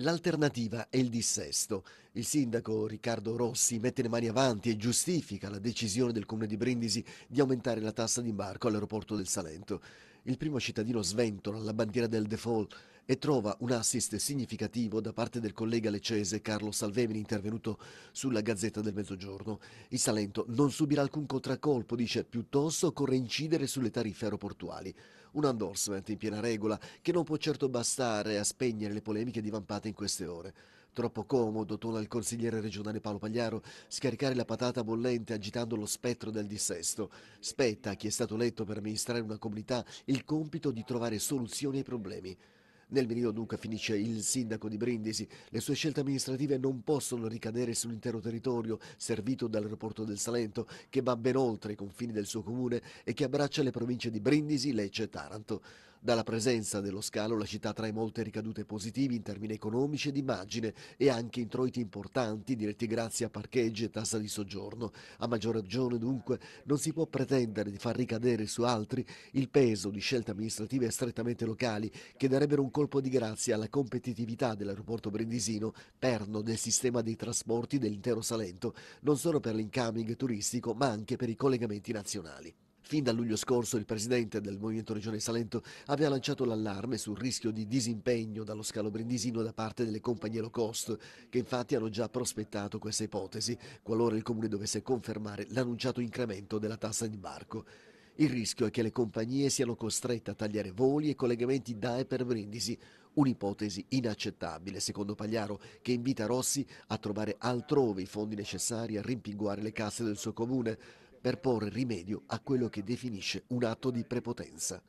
L'alternativa è il dissesto. Il sindaco Riccardo Rossi mette le mani avanti e giustifica la decisione del comune di Brindisi di aumentare la tassa di imbarco all'aeroporto del Salento. Il primo cittadino sventola la bandiera del default e trova un assist significativo da parte del collega leccese Carlo Salvemini intervenuto sulla Gazzetta del Mezzogiorno. Il Salento non subirà alcun contraccolpo, dice, piuttosto occorre incidere sulle tariffe aeroportuali. Un endorsement in piena regola che non può certo bastare a spegnere le polemiche divampate in queste ore. Troppo comodo, tona il consigliere regionale Paolo Pagliaro, scaricare la patata bollente agitando lo spettro del dissesto. Spetta a chi è stato eletto per amministrare una comunità il compito di trovare soluzioni ai problemi. Nel mirino dunque finisce il sindaco di Brindisi. Le sue scelte amministrative non possono ricadere sull'intero territorio servito dall'aeroporto del Salento, che va ben oltre i confini del suo comune e che abbraccia le province di Brindisi, Lecce e Taranto. Dalla presenza dello scalo la città trae molte ricadute positive in termini economici ed immagine e anche introiti importanti diretti grazie a parcheggi e tassa di soggiorno. A maggior ragione dunque non si può pretendere di far ricadere su altri il peso di scelte amministrative strettamente locali che darebbero un colpo di grazia alla competitività dell'aeroporto brindisino, perno del sistema dei trasporti dell'intero Salento, non solo per l'incoming turistico ma anche per i collegamenti nazionali. Fin da luglio scorso il presidente del Movimento Regione Salento aveva lanciato l'allarme sul rischio di disimpegno dallo scalo brindisino da parte delle compagnie low cost, che infatti hanno già prospettato questa ipotesi, qualora il Comune dovesse confermare l'annunciato incremento della tassa di barco. Il rischio è che le compagnie siano costrette a tagliare voli e collegamenti da e per Brindisi, un'ipotesi inaccettabile, secondo Pagliaro, che invita Rossi a trovare altrove i fondi necessari a rimpinguare le casse del suo comune per porre rimedio a quello che definisce un atto di prepotenza.